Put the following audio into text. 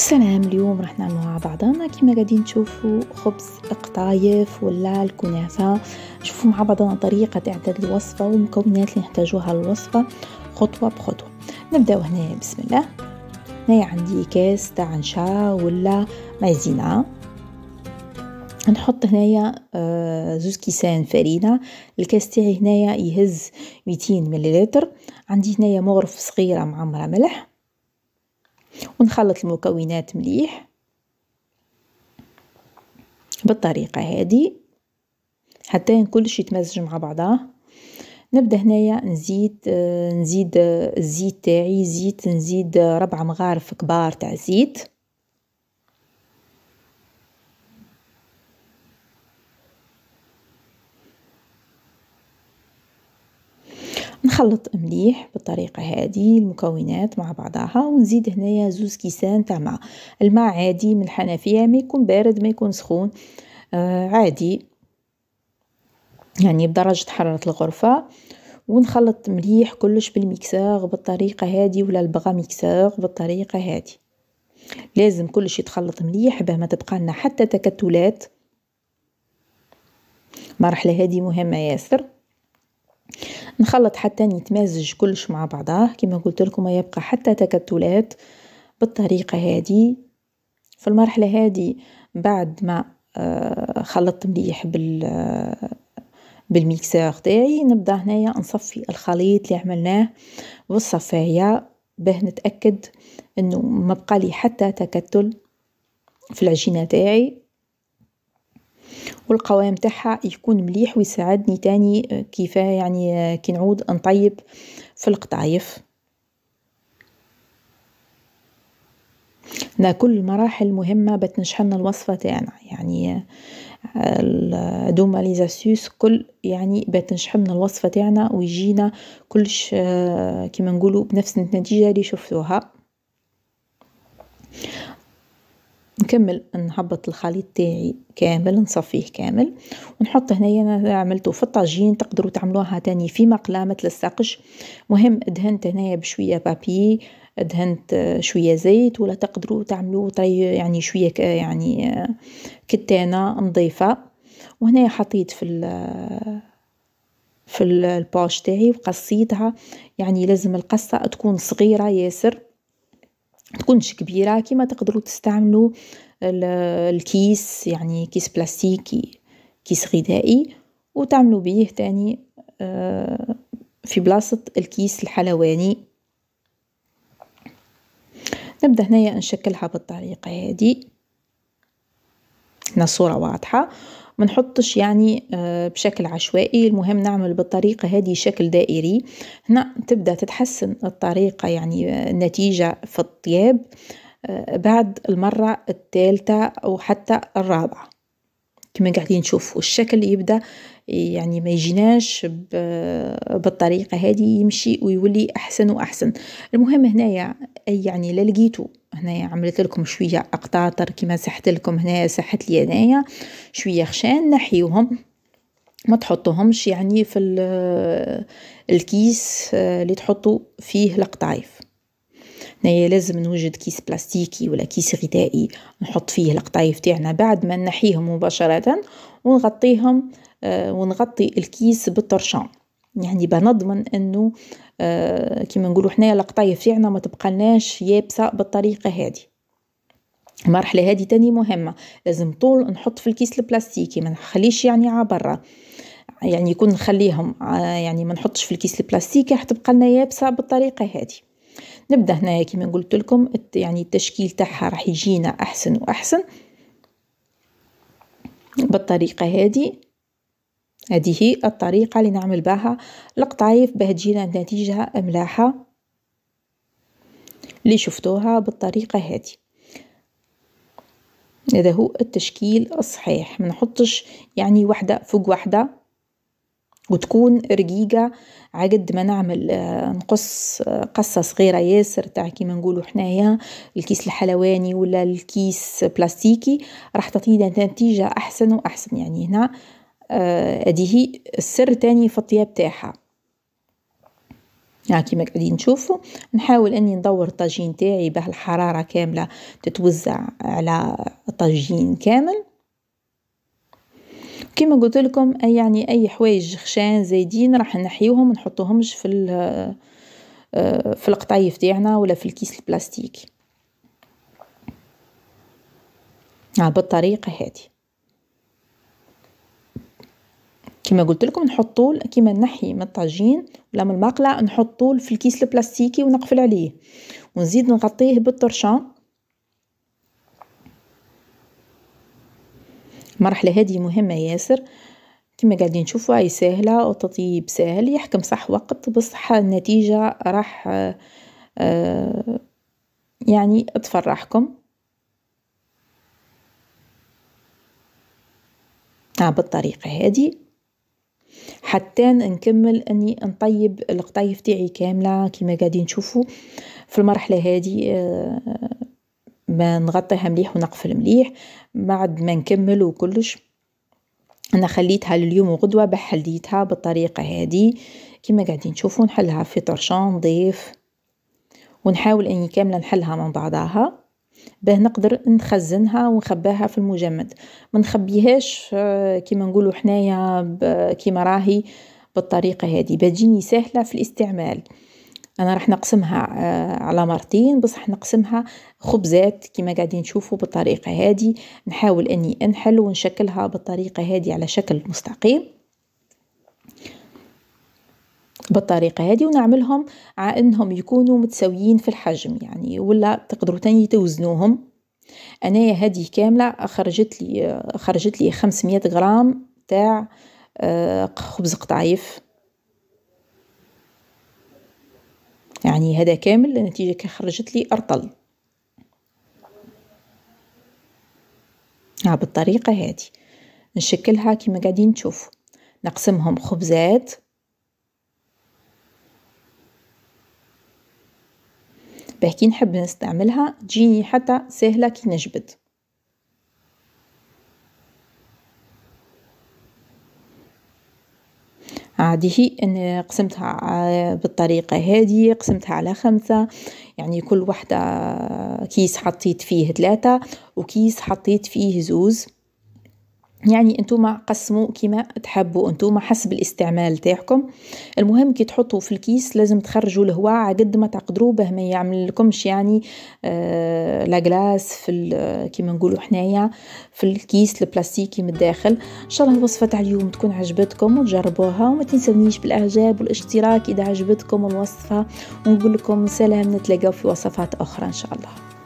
السلام اليوم راح نعملو مع بعضنا كيما قاعدين تشوفوا خبز قطايف ولا الكنافة شوفوا مع بعضنا طريقة إعداد الوصفة والمكونات اللي نحتاجوها للوصفة خطوة بخطوة نبداو هنا بسم الله هنايا عندي كاس تاع نشا ولا مايزينا نحط هنايا آه، زوز كيسان فرينة الكاس تاعي هنايا يهز 200 مليلتر عندي هنايا مغرف صغيرة معمرة ملح ونخلط المكونات مليح بالطريقة هذه حتى كل شيء يتمزج مع بعضه نبدا هنايا نزيد نزيد الزيت تاعي زيت نزيد ربع مغارف كبار تاع زيت نخلط مليح بالطريقة هذه المكونات مع بعضها ونزيد هنايا زوز كيسان تاع ماء الماء عادي من الحنفية ما يكون بارد ما يكون سخون آه عادي يعني بدرجة حرارة الغرفة ونخلط مليح كلش بالميكسور بالطريقة هذه ولا البغا ميكسور بالطريقة هذه لازم كلش يتخلط مليح باه ما تبقى لنا حتى تكتلات المرحله هذه مهمة ياسر نخلط حتى يتمزج كلش مع بعضاه كما قلت لكم ما يبقى حتى تكتلات بالطريقة هذه في المرحلة هذه بعد ما آه، خلطت مليح بال آه، بالميكسر تاعي نبدا هنايا نصفي الخليط اللي عملناه بالصفايه باه نتاكد انه ما بقى لي حتى تكتل في العجينه تاعي والقوام تاعها يكون مليح ويساعدني تاني آه، كيفاه يعني آه، كي نعود نطيب في القطايف كل المراحل مهمة بتنشحن الوصفة تاعنا يعني آه، دوما لي كل يعني بتنشحن الوصفة تاعنا ويجينا كلش كيما نقولوا بنفس النتيجة اللي شفتوها نكمل نهبط الخليط تاعي كامل نصفيه كامل ونحط هنايا انا عملته في الطاجين تقدروا تعملوها تاني في مقله مثل الساقش مهم دهنت هنايا بشويه بابي دهنت شويه زيت ولا تقدروا تعملوا يعني شويه يعني كتانه نظيفه وهنايا حطيت في في البوش تاعي وقصيتها يعني لازم القصه تكون صغيره ياسر تكونش كبيرة كيما تقدروا تستعملوا الكيس يعني كيس بلاستيكي كيس غذائي وتعملوا بيه تاني آه، في بلاصة الكيس الحلواني نبدأ هنايا نشكلها بالطريقة هذه هنا الصورة واضحة ما نحطش يعني آه، بشكل عشوائي المهم نعمل بالطريقة هذه شكل دائري هنا تبدأ تتحسن الطريقة يعني النتيجة آه، في الطياب آه، بعد المرة الثالثة أو حتى الرابعة كما قاعدين نشوفوا الشكل يبدا يعني ما يجيناش بالطريقه هذه يمشي ويولي احسن واحسن المهم هنايا اي يعني لا لقيتو هنايا عملت لكم شويه اقطاطر كما سحت لكم هنايا سحت لي انايا شويه خشان نحيوهم ما تحطوهمش يعني في الكيس آه، اللي تحطوا فيه القطايف هنايا لازم نوجد كيس بلاستيكي ولا كيس غذائي نحط فيه القطايف تاعنا بعد ما نحيهم مباشره ونغطيهم آه، ونغطي الكيس بالطرشان يعني بنضمن انه آه، كيما نقولوا حنايا القطايه تاعنا ما تبقالناش يابسه بالطريقه هذه المرحله هذه تاني مهمه لازم طول نحط في الكيس البلاستيكي ما نخليش يعني على برا يعني يكون نخليهم آه، يعني ما نحطش في الكيس البلاستيكي راح تبقى لنا يابسه بالطريقه هذه نبدا هنايا كيما قلت لكم يعني التشكيل تاعها راح يجينا احسن واحسن بالطريقه هذه هذه الطريقة اللي نعمل بها القطايف باه تجينا نتيجة ملاحة اللي شفتوها بالطريقة هذه هذا هو التشكيل الصحيح ما نحطش يعني وحدة فوق وحدة وتكون رقيقة عقد ما نعمل آه، نقص آه، قصة صغيرة ياسر تاع كيما نقولوا حنايا الكيس الحلواني ولا الكيس بلاستيكي راح تعطينا نتيجة أحسن وأحسن يعني هنا آه، هي السر تاني في الطياب تاعها ها يعني كيما قاعدين نشوفوا نحاول اني ندور الطاجين تاعي باه الحراره كامله تتوزع على الطاجين كامل كيما قلت لكم أي يعني اي حوايج خشان زايدين راح نحيوهم ونحطوهمش نحطوهمش في آه، في القطايف تاعنا ولا في الكيس البلاستيك بالطريقه هذه كما قلت لكم نحطو كيما نحي من الطاجين ولا من المقله نحطو في الكيس البلاستيكي ونقفل عليه ونزيد نغطيه بالطرشان المرحله هذه مهمه ياسر كما قاعدين نشوفوا هي سهله وتطيب سهل يحكم صح وقت بصح النتيجه راح آه، يعني تفرحكم آه، بالطريقه هذه حتى نكمل اني نطيب القطايف تاعي كامله كيما قاعدين تشوفوا في المرحله هذه آه، ما نغطيها مليح ونقفل مليح بعد ما نكمل وكلش انا خليتها لليوم وغدوه بحليتها بالطريقه هذه كما قاعدين تشوفوا نحلها في طرشان نظيف ونحاول اني كامله نحلها من بعضها باه نقدر نخزنها ونخباها في المجمد ما نخبيهاش آه، كيما نقولوا حنايا كيما راهي بالطريقه هذه بتجيني سهله في الاستعمال انا راح نقسمها آه، على مرتين بصح نقسمها خبزات كما قاعدين نشوفوا بالطريقه هذه نحاول اني انحل ونشكلها بالطريقه هذه على شكل مستقيم بالطريقة هذه ونعملهم على انهم يكونوا متساويين في الحجم يعني ولا تقدروا تاني توزنوهم انايا هذه كاملة خرجت لي خرجت لي 500 غرام تاع آه، خبز قطايف يعني هذا كامل النتيجة خرجت لي أرطل بالطريقة هذه نشكلها كما قاعدين تشوفوا نقسمهم خبزات باه كي نحب نستعملها تجيني حتى ساهله كي نجبد عادي هي ان قسمتها بالطريقه هذه قسمتها على خمسة يعني كل وحده كيس حطيت فيه ثلاثة وكيس حطيت فيه زوز يعني انتوما قسموا كيما تحبوا انتوما حسب الاستعمال تاعكم المهم كي تحطوا في الكيس لازم تخرجوا الهواء قد ما تقدروا باه ما يعمل لكمش يعني آه لا غلاس في كيما نقولوا حنايا في الكيس البلاستيكي من الداخل ان شاء الله الوصفه تاع اليوم تكون عجبتكم وتجربوها وما تنسونيش بالاعجاب والاشتراك اذا عجبتكم الوصفه ونقول لكم سلام نتلاقاو في وصفات اخرى ان شاء الله